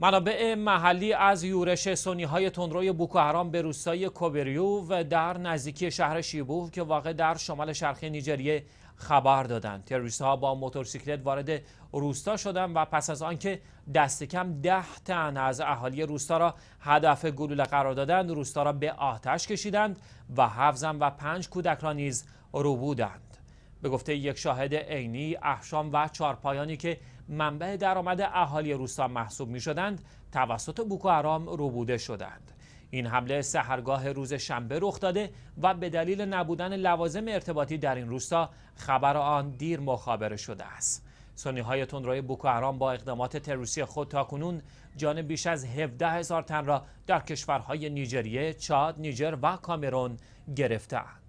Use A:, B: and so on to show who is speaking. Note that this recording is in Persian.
A: منابع محلی از یورش سنی های تندروی بوکو به روستای کوبریو و در نزدیکی شهر شیبو، که واقع در شمال شرقی نیجریه خبر دادند تروریست ها با موتورسیکلت وارد روستا شدند و پس از آنکه دست کم ده تن از اهالی روستا را هدف گلوله قرار دادند روستا را به آتش کشیدند و هفت و پنج کودک را نیز رو بودند به گفته یک شاهد عینی احشام و چارپایانی که منبع درآمد اهالی روستا محسوب می شدند توسط بوکو حرام ربوده شدند این حمله سهرگاه روز شنبه رخ داده و به دلیل نبودن لوازم ارتباطی در این روستا خبر آن دیر مخابره شده است سنی های تندروی بوکو حرام با اقدامات تروسی خود تاکنون جان بیش از 17 هزار تن را در کشورهای نیجریه، چاد، نیجر و کامرون گرفتند